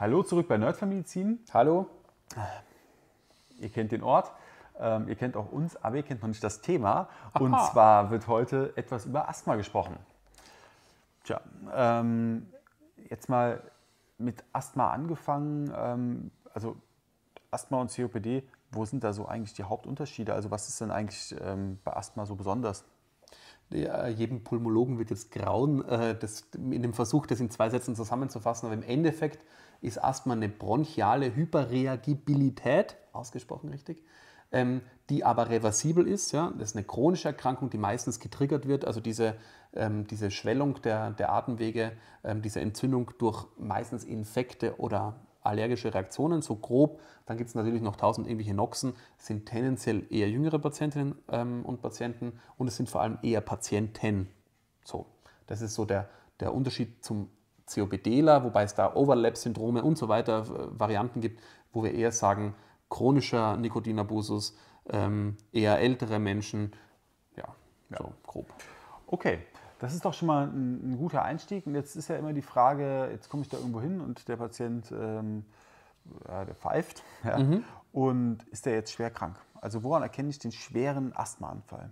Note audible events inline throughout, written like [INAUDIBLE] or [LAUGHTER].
Hallo zurück bei Nerdfamilizin. Hallo. Ihr kennt den Ort, ähm, ihr kennt auch uns, aber ihr kennt noch nicht das Thema. Aha. Und zwar wird heute etwas über Asthma gesprochen. Tja, ähm, jetzt mal mit Asthma angefangen. Ähm, also Asthma und COPD, wo sind da so eigentlich die Hauptunterschiede? Also was ist denn eigentlich ähm, bei Asthma so besonders? jedem Pulmologen wird jetzt grauen, äh, das, in dem Versuch, das in zwei Sätzen zusammenzufassen, aber im Endeffekt ist Asthma eine bronchiale Hyperreagibilität, ausgesprochen richtig, ähm, die aber reversibel ist. Das ist eine chronische Erkrankung, die meistens getriggert wird. Also diese, ähm, diese Schwellung der, der Atemwege, ähm, diese Entzündung durch meistens Infekte oder allergische Reaktionen, so grob. Dann gibt es natürlich noch tausend irgendwelche Noxen, sind tendenziell eher jüngere Patientinnen ähm, und Patienten und es sind vor allem eher Patienten. So, das ist so der, der Unterschied zum COPDler, wobei es da Overlap-Syndrome und so weiter äh, Varianten gibt, wo wir eher sagen, chronischer Nikotinabusus, ähm, eher ältere Menschen, ja, ja. so grob. Okay, das ist doch schon mal ein, ein, guter Einstieg. Und jetzt ist ja immer die Frage, jetzt komme ich da irgendwo hin und der Patient, ähm, ja, der pfeift. [LAUGHS] Ja, mhm. Und ist der jetzt schwer krank? Also woran erkenne ich den schweren Asthmaanfall?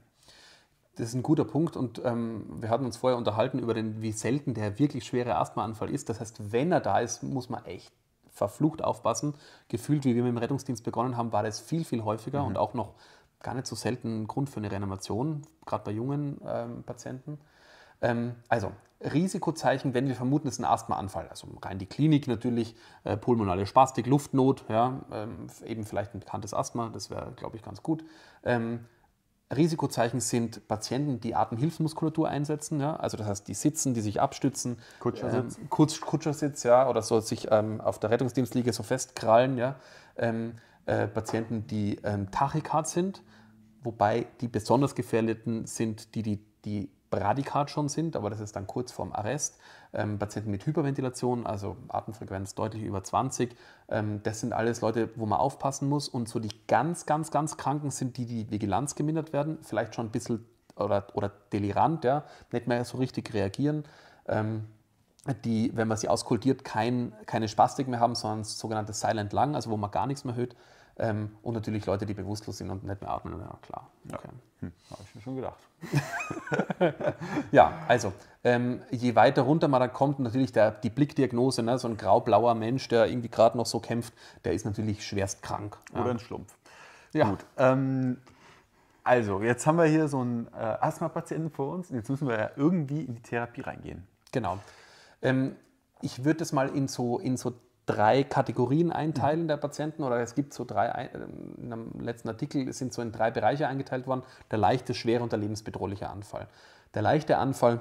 Das ist ein guter Punkt und ähm, wir hatten uns vorher unterhalten über den, wie selten der wirklich schwere Asthmaanfall ist. Das heißt, wenn er da ist, muss man echt verflucht aufpassen. Gefühlt, wie wir mit dem Rettungsdienst begonnen haben, war das viel, viel häufiger mhm. und auch noch gar nicht so selten ein Grund für eine Reanimation, gerade bei jungen ähm, Patienten. Ähm, also, Risikozeichen, wenn wir vermuten, es ist ein Asthmaanfall. Also rein die Klinik natürlich, äh, pulmonale Spastik, Luftnot, ja, ähm, eben vielleicht ein bekanntes Asthma, das wäre, glaube ich, ganz gut. Ähm, Risikozeichen sind Patienten, die Atemhilfsmuskulatur einsetzen, ja, also das heißt, die sitzen, die sich abstützen, Kutschersitz, ähm, Kutschersitz ja, oder so sich ähm, auf der Rettungsdienstliege so festkrallen, ja. Ähm, äh, Patienten, die ähm, Tachykard sind, wobei die besonders gefährdeten sind, die die, die Bradikat schon sind, aber das ist dann kurz vorm Arrest. Ähm, Patienten mit Hyperventilation, also Atemfrequenz deutlich über 20, ähm, das sind alles Leute, wo man aufpassen muss. Und so die ganz, ganz, ganz Kranken sind die, die Vigilanz gemindert werden, vielleicht schon ein bisschen oder, oder delirant, ja, nicht mehr so richtig reagieren. Ähm, die, wenn man sie auskultiert, kein, keine Spastik mehr haben, sondern sogenannte Silent Lung, also wo man gar nichts mehr hört. Ähm, und natürlich Leute, die bewusstlos sind und nicht mehr atmen. Ja, klar. Okay. Ja. Hm. Habe ich mir schon gedacht. [LAUGHS] ja, also ähm, je weiter runter man da kommt, natürlich der, die Blickdiagnose, ne, so ein graublauer Mensch, der irgendwie gerade noch so kämpft, der ist natürlich schwerst krank. Oder ein Schlumpf. Ja. Gut. Ähm, also, jetzt haben wir hier so einen äh, Asthma-Patienten vor uns. Jetzt müssen wir ja irgendwie in die Therapie reingehen. Genau. Ähm, ich würde das mal in so, in so drei Kategorien einteilen mhm. der Patienten oder es gibt so drei, in einem letzten Artikel sind so in drei Bereiche eingeteilt worden, der leichte, schwere und der lebensbedrohliche Anfall. Der leichte Anfall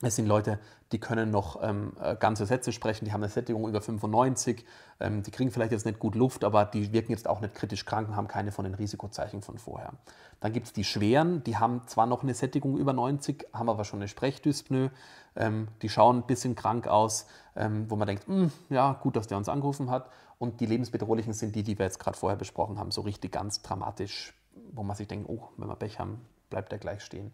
es sind Leute, die können noch ähm, äh, ganze Sätze sprechen, die haben eine Sättigung über 95, ähm, die kriegen vielleicht jetzt nicht gut Luft, aber die wirken jetzt auch nicht kritisch krank und haben keine von den Risikozeichen von vorher. Dann gibt es die Schweren, die haben zwar noch eine Sättigung über 90, haben aber schon eine Sprechdyspnoe, ähm, die schauen ein bisschen krank aus, ähm, wo man denkt, hm, ja, gut, dass der uns angerufen hat. Und die lebensbedrohlichen sind die, die wir jetzt gerade vorher besprochen haben, so richtig ganz dramatisch, wo man sich denkt, oh, wenn wir Pech haben, bleibt er gleich stehen.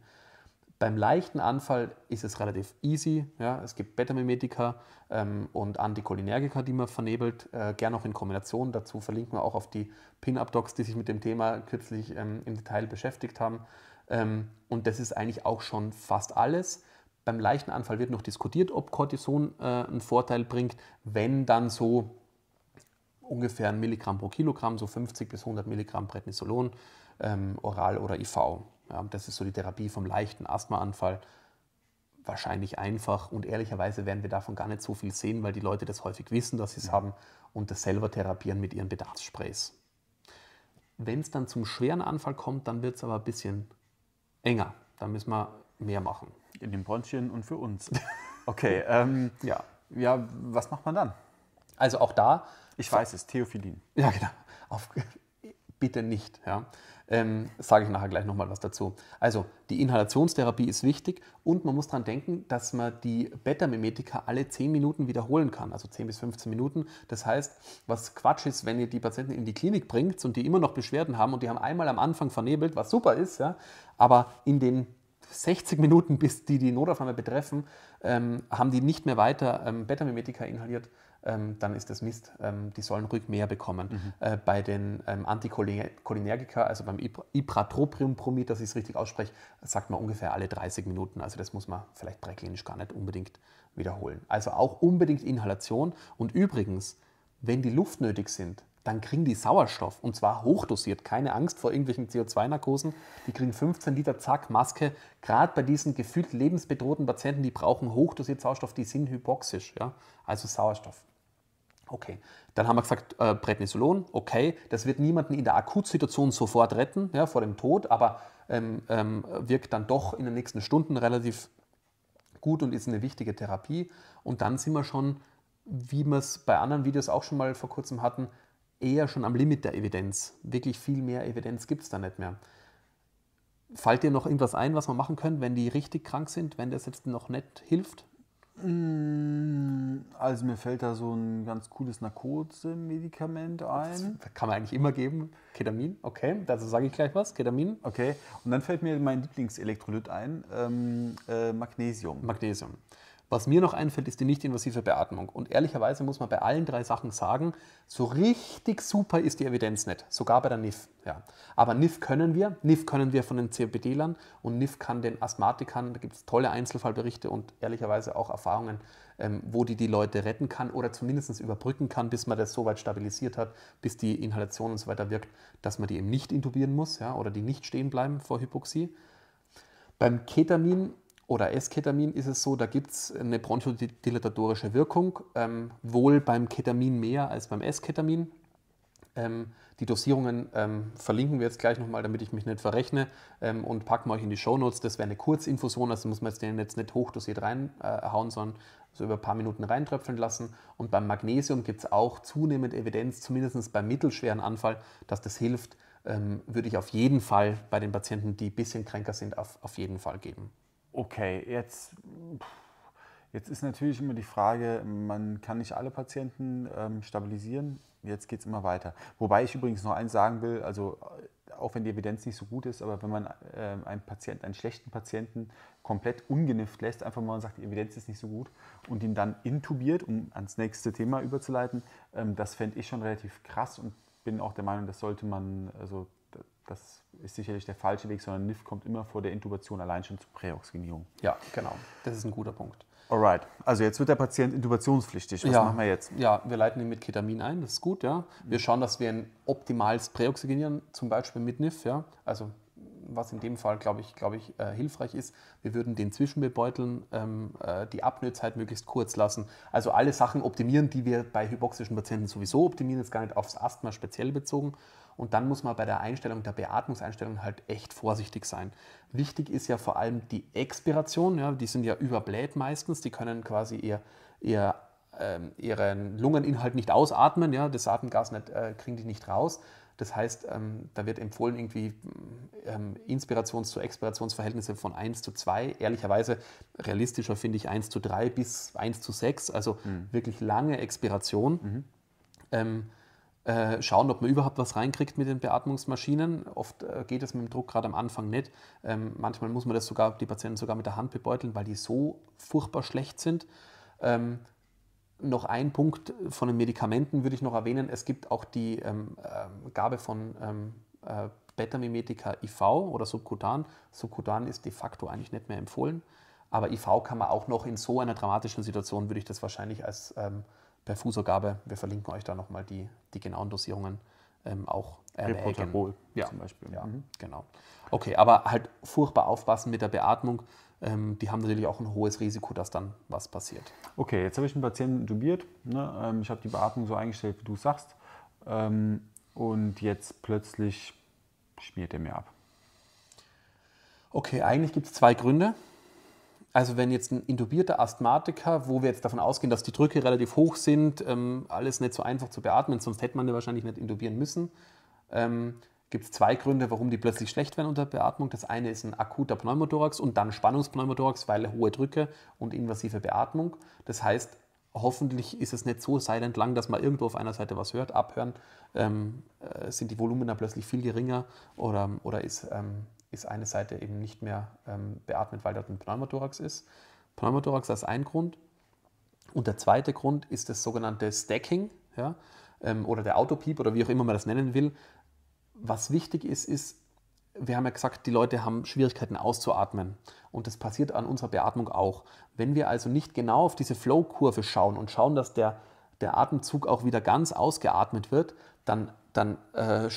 Beim leichten Anfall ist es relativ easy. Ja? Es gibt Beta-Mimetika ähm, und Anticholinergika, die man vernebelt, äh, gern auch in Kombination. Dazu verlinken wir auch auf die Pin-Up-Docs, die sich mit dem Thema kürzlich ähm, im Detail beschäftigt haben. Ähm, und das ist eigentlich auch schon fast alles. Beim leichten Anfall wird noch diskutiert, ob Cortison äh, einen Vorteil bringt, wenn dann so ungefähr ein Milligramm pro Kilogramm, so 50 bis 100 Milligramm Prednisolon, ähm, oral oder IV. Ja, das ist so die Therapie vom leichten Asthmaanfall. Wahrscheinlich einfach und ehrlicherweise werden wir davon gar nicht so viel sehen, weil die Leute das häufig wissen, dass sie es haben und das selber therapieren mit ihren Bedarfssprays. Wenn es dann zum schweren Anfall kommt, dann wird es aber ein bisschen enger. Da müssen wir mehr machen. In den Bronchien und für uns. [LAUGHS] Okay, ähm, ja. ja, was macht man dann? Also auch da. Ich weiß es, Theophilin. Ja, genau. Auf, bitte nicht. Ja? Ähm, Sage ich nachher gleich nochmal was dazu. Also, die Inhalationstherapie ist wichtig und man muss daran denken, dass man die Beta-Mimetika alle 10 Minuten wiederholen kann, also 10 bis 15 Minuten. Das heißt, was Quatsch ist, wenn ihr die Patienten in die Klinik bringt und die immer noch Beschwerden haben und die haben einmal am Anfang vernebelt, was super ist, ja? aber in den 60 Minuten, bis die die Notaufnahme betreffen, ähm, haben die nicht mehr weiter ähm, beta inhaliert, ähm, dann ist das Mist. Ähm, die sollen ruhig mehr bekommen. Mhm. Äh, bei den ähm, Anticholinergika, also beim Ipratropiumbromid, dass ich es richtig ausspreche, sagt man ungefähr alle 30 Minuten. Also das muss man vielleicht präklinisch gar nicht unbedingt wiederholen. Also auch unbedingt Inhalation. Und übrigens, wenn die Luft nötig sind, dann kriegen die Sauerstoff und zwar hochdosiert. Keine Angst vor irgendwelchen CO2-Narkosen. Die kriegen 15 Liter, zack, Maske. Gerade bei diesen gefühlt lebensbedrohten Patienten, die brauchen hochdosiert Sauerstoff, die sind hypoxisch, ja? also Sauerstoff. Okay, dann haben wir gesagt, äh, Prednisolon, okay, das wird niemanden in der Akutsituation sofort retten, ja, vor dem Tod, aber ähm, ähm, wirkt dann doch in den nächsten Stunden relativ gut und ist eine wichtige Therapie. Und dann sind wir schon, wie wir es bei anderen Videos auch schon mal vor kurzem hatten, eher schon am Limit der Evidenz. Wirklich viel mehr Evidenz gibt es da nicht mehr. Fällt dir noch irgendwas ein, was man machen könnte, wenn die richtig krank sind, wenn das jetzt noch nicht hilft? Mm, also mir fällt da so ein ganz cooles Narkose-Medikament ein. Das kann man eigentlich immer geben. Ketamin, okay, dazu sage ich gleich was. Ketamin. Okay, und dann fällt mir mein Lieblingselektrolyt ein, ähm, äh, Magnesium. Magnesium. Was mir noch einfällt, ist die nicht-invasive Beatmung. Und ehrlicherweise muss man bei allen drei Sachen sagen, so richtig super ist die Evidenz nicht, sogar bei der NIF. Ja. Aber NIF können wir, NIF können wir von den COPD-Lern und NIF kann den Asthmatikern, da gibt es tolle Einzelfallberichte und ehrlicherweise auch Erfahrungen, ähm, wo die die Leute retten kann oder zumindest überbrücken kann, bis man das so weit stabilisiert hat, bis die Inhalation und so weiter wirkt, dass man die eben nicht intubieren muss ja, oder die nicht stehen bleiben vor Hypoxie. Beim Ketamin oder S-Ketamin ist es so, da gibt es eine bronchodilatorische Wirkung, ähm, wohl beim Ketamin mehr als beim Esketamin. Ähm, die Dosierungen ähm, verlinken wir jetzt gleich nochmal, damit ich mich nicht verrechne ähm, und packen wir euch in die Shownotes. Das wäre eine Kurzinfusion, also muss man jetzt den jetzt nicht hochdosiert reinhauen, äh, sondern so über ein paar Minuten reintröpfeln lassen. Und beim Magnesium gibt es auch zunehmend Evidenz, zumindest beim mittelschweren Anfall, dass das hilft, ähm, würde ich auf jeden Fall bei den Patienten, die ein bisschen kränker sind, auf, auf jeden Fall geben. Okay, jetzt, jetzt ist natürlich immer die Frage, man kann nicht alle Patienten ähm, stabilisieren. Jetzt geht es immer weiter. Wobei ich übrigens noch eins sagen will, also äh, auch wenn die Evidenz nicht so gut ist, aber wenn man äh, einen Patienten, einen schlechten Patienten komplett ungenifft lässt, einfach mal sagt, die Evidenz ist nicht so gut und ihn dann intubiert, um ans nächste Thema überzuleiten, ähm, das fände ich schon relativ krass und bin auch der Meinung, das sollte man, also das ist sicherlich der falsche Weg, sondern NIF kommt immer vor der Intubation allein schon zur Präoxygenierung. Ja, genau. Das ist ein guter Punkt. Alright, also jetzt wird der Patient intubationspflichtig. Was ja. machen wir jetzt? Ja, wir leiten ihn mit Ketamin ein, das ist gut, ja. Wir mhm. schauen, dass wir ein optimales Präoxygenieren, zum Beispiel mit NIF, ja. Also was in dem Fall, glaube ich, glaube ich äh, hilfreich ist. Wir würden den Zwischenbebeuteln ähm, äh, die Abnötzeit möglichst kurz lassen. Also alle Sachen optimieren, die wir bei hypoxischen Patienten sowieso optimieren, jetzt gar nicht aufs Asthma speziell bezogen. Und dann muss man bei der Einstellung, der Beatmungseinstellung halt echt vorsichtig sein. Wichtig ist ja vor allem die Expiration, ja, die sind ja überbläht meistens, die können quasi eher, eher ähm, ihren Lungeninhalt nicht ausatmen, ja, das Atemgas nicht, äh, kriegen die nicht raus. Das heißt, ähm, da wird empfohlen, irgendwie ähm, Inspirations- zu Expirationsverhältnisse von 1 zu 2. Ehrlicherweise, realistischer finde ich 1 zu 3 bis 1 zu 6, also mhm. wirklich lange Expiration. Mhm. Ähm, äh, schauen, ob man überhaupt was reinkriegt mit den Beatmungsmaschinen. Oft äh, geht es mit dem Druck gerade am Anfang nicht. Ähm, manchmal muss man das sogar, die Patienten sogar mit der Hand bebeuteln, weil die so furchtbar schlecht sind. Ähm, noch ein Punkt von den Medikamenten würde ich noch erwähnen. Es gibt auch die ähm, äh, Gabe von ähm, äh, Beta-Mimetika IV oder Subkutan. Subkutan ist de facto eigentlich nicht mehr empfohlen. Aber IV kann man auch noch in so einer dramatischen Situation, würde ich das wahrscheinlich als ähm, Perfusorgabe, wir verlinken euch da nochmal die, die genauen Dosierungen, ähm, auch erwägen. Äh, ja. zum Beispiel. Ja, mhm. genau. Okay, aber halt furchtbar aufpassen mit der Beatmung ähm, die haben natürlich auch ein hohes Risiko, dass dann was passiert. Okay, jetzt habe ich einen Patienten intubiert. Ne? Ähm, ich habe die Beatmung so eingestellt, wie du sagst. Ähm, und jetzt plötzlich schmiert er mir ab. Okay, eigentlich gibt es zwei Gründe. Also wenn jetzt ein intubierter Asthmatiker, wo wir jetzt davon ausgehen, dass die Drücke relativ hoch sind, ähm, alles nicht so einfach zu beatmen, sonst hätte man den wahrscheinlich nicht intubieren müssen, ähm, gibt es zwei Gründe, warum die plötzlich schlecht werden unter Beatmung. Das eine ist ein akuter Pneumothorax und dann Spannungspneumothorax, weil hohe Drücke und invasive Beatmung. Das heißt, hoffentlich ist es nicht so silent lang, dass man irgendwo auf einer Seite was hört, abhören, ähm, äh, sind die Volumina plötzlich viel geringer oder, oder ist, ähm, ist eine Seite eben nicht mehr ähm, beatmet, weil dort ein Pneumothorax ist. Pneumothorax ist ein Grund. Und der zweite Grund ist das sogenannte Stacking. Ja? Ähm, oder der Autopiep oder wie auch immer man das nennen will was wichtig ist, ist, wir haben ja gesagt, die Leute haben Schwierigkeiten auszuatmen. Und das passiert an unserer Beatmung auch. Wenn wir also nicht genau auf diese Flow-Kurve schauen und schauen, dass der, der Atemzug auch wieder ganz ausgeatmet wird, dann, dann äh,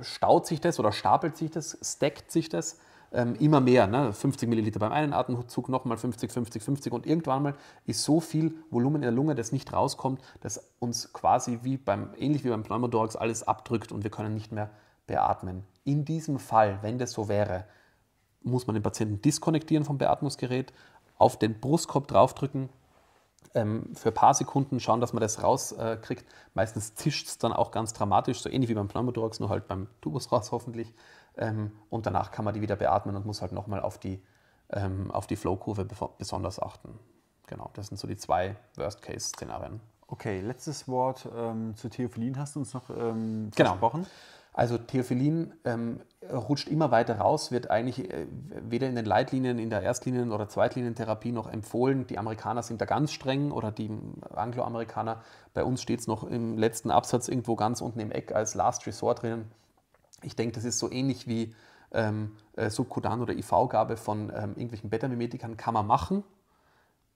staut sich das oder stapelt sich das, stackt sich das ähm, immer mehr. Ne? 50 Milliliter beim einen Atemzug, nochmal 50, 50, 50 und irgendwann mal ist so viel Volumen in der Lunge, das nicht rauskommt, dass uns quasi wie beim, ähnlich wie beim Pneumothorax alles abdrückt und wir können nicht mehr beatmen. In diesem Fall, wenn das so wäre, muss man den Patienten diskonnektieren vom Beatmungsgerät, auf den Brustkorb draufdrücken, ähm, für ein paar Sekunden schauen, dass man das rauskriegt. Äh, Meistens zischt es dann auch ganz dramatisch, so ähnlich wie beim Pneumothorax, nur halt beim Tubus raus hoffentlich. Ähm, und danach kann man die wieder beatmen und muss halt nochmal auf die, ähm, die Flow-Kurve besonders achten. Genau, das sind so die zwei Worst-Case-Szenarien. Okay, letztes Wort ähm, zu Theophyllin hast du uns noch ähm, genau. Genau. Also Theophyllin ähm, rutscht immer weiter raus, wird eigentlich äh, weder in den Leitlinien, in der Erstlinien- oder Zweitlinientherapie noch empfohlen. Die Amerikaner sind da ganz streng oder die Angloamerikaner. Bei uns steht es noch im letzten Absatz irgendwo ganz unten im Eck als Last Resort drinnen. Ich denke, das ist so ähnlich wie ähm, äh, Subkutan- oder IV-Gabe von ähm, irgendwelchen Betamimetikern kann man machen.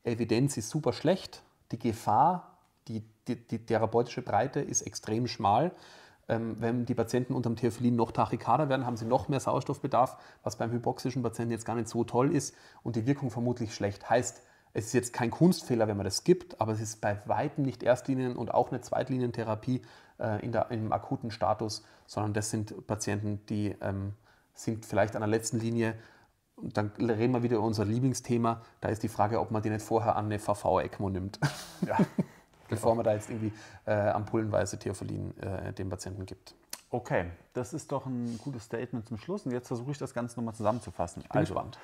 Evidenz ist super schlecht. Die Gefahr, die, die, die therapeutische Breite ist extrem schmal. Ähm, wenn die Patienten unter dem Theophyllin noch tachykarder werden, haben sie noch mehr Sauerstoffbedarf, was beim hypoxischen Patienten jetzt gar nicht so toll ist und die Wirkung vermutlich schlecht. Heißt, es ist jetzt kein Kunstfehler, wenn man das gibt, aber es ist bei weitem nicht Erstlinien- und auch eine Zweitlinientherapie äh, in der, im akuten Status, sondern das sind Patienten, die ähm, sind vielleicht an der letzten Linie. Und dann reden wir wieder über unser Lieblingsthema. Da ist die Frage, ob man die nicht vorher an eine VV-ECMO nimmt. Ja. [LAUGHS] bevor man da jetzt irgendwie äh, ampullenweise Theophyllin äh, dem Patienten gibt. Okay, das ist doch ein gutes Statement zum Schluss. Und jetzt versuche ich das Ganze nochmal zusammenzufassen. Ich bin also, gespannt.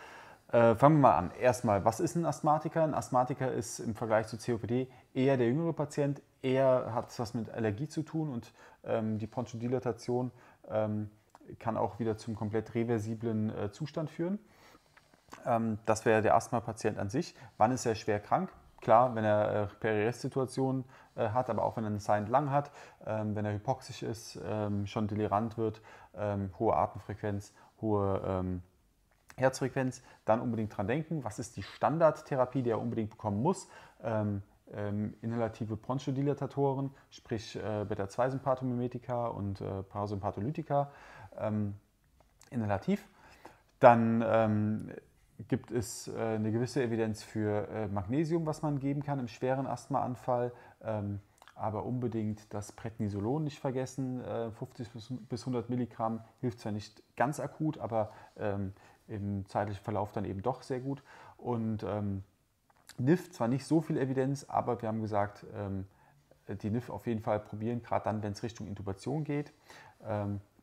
Äh, fangen wir mal an. Erstmal, was ist ein Asthmatiker? Ein Asthmatiker ist im Vergleich zu COPD eher der jüngere Patient, eher hat es was mit Allergie zu tun und ähm, die Bronchodilatation ähm, kann auch wieder zum komplett reversiblen äh, Zustand führen. Ähm, das wäre der Asthma-Patient an sich. Wann ist er schwer krank? Klar, wenn er äh, Perirestsituationen äh, hat, aber auch wenn er einen Signed lang hat, ähm, wenn er hypoxisch ist, ähm, schon delirant wird, ähm, hohe Atemfrequenz, hohe ähm, Herzfrequenz, dann unbedingt dran denken, was ist die Standardtherapie, die er unbedingt bekommen muss. Ähm, ähm, inhalative Bronchodilatatoren, sprich äh, Beta-2-Sympathomimetika und äh, Parasympatholytika, inhalativ. Dann gibt es äh, eine gewisse Evidenz für äh, Magnesium, was man geben kann im schweren Asthmaanfall. Ähm, aber unbedingt das Prednisolon nicht vergessen. 50 äh, bis 100 Milligramm hilft zwar nicht ganz akut, aber ähm, im zeitlichen Verlauf dann eben doch sehr gut. Und ähm, NIF zwar nicht so viel Evidenz, aber wir haben gesagt, die NIF auf jeden Fall probieren, gerade dann, wenn es Richtung Intubation geht.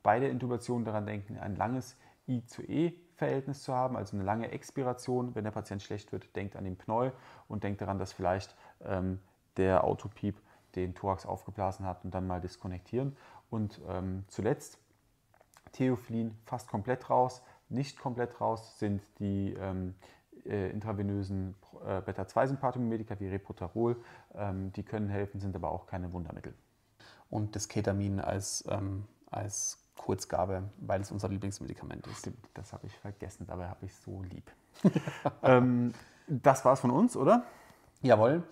bei der Intubation daran denken, ein langes I zu E Verhältnis zu haben, also eine lange Expiration. Wenn der Patient schlecht wird, denkt an den Pneu und denkt daran, dass vielleicht ähm, der Autopiep den Thorax aufgeblasen hat und dann mal diskonnektieren. Und ähm, zuletzt Theophilin fast komplett raus. Nicht komplett raus sind die ähm, äh, intravenösen äh, Beta-2-Sympathikomedika wie Reprotarol. Ähm, die können helfen, sind aber auch keine Wundermittel. Und das Ketamin als, ähm, als Kurzgabe, weil es unser Lieblingsmedikament ist. Das habe ich vergessen, dabei habe ich so lieb. [LAUGHS] ähm, das war's von uns, oder? Jawohl.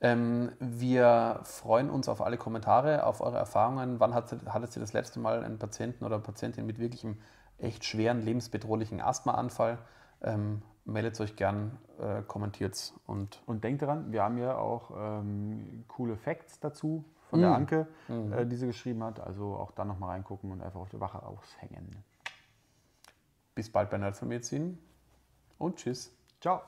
Ähm, wir freuen uns auf alle Kommentare, auf eure Erfahrungen. Wann hattet ihr das letzte Mal einen Patienten oder eine Patientin mit wirklichem, echt schweren, lebensbedrohlichen Asthmaanfall? Ähm, meldet euch gern, äh, kommentiert und. Und denkt daran, wir haben ja auch ähm, coole Facts dazu von mm. der hm. Anke, mm. äh, die sie geschrieben hat. Also auch da nochmal reingucken und einfach auf der Wache aushängen. Bis bald bei Nerd Medizin und tschüss. Ciao.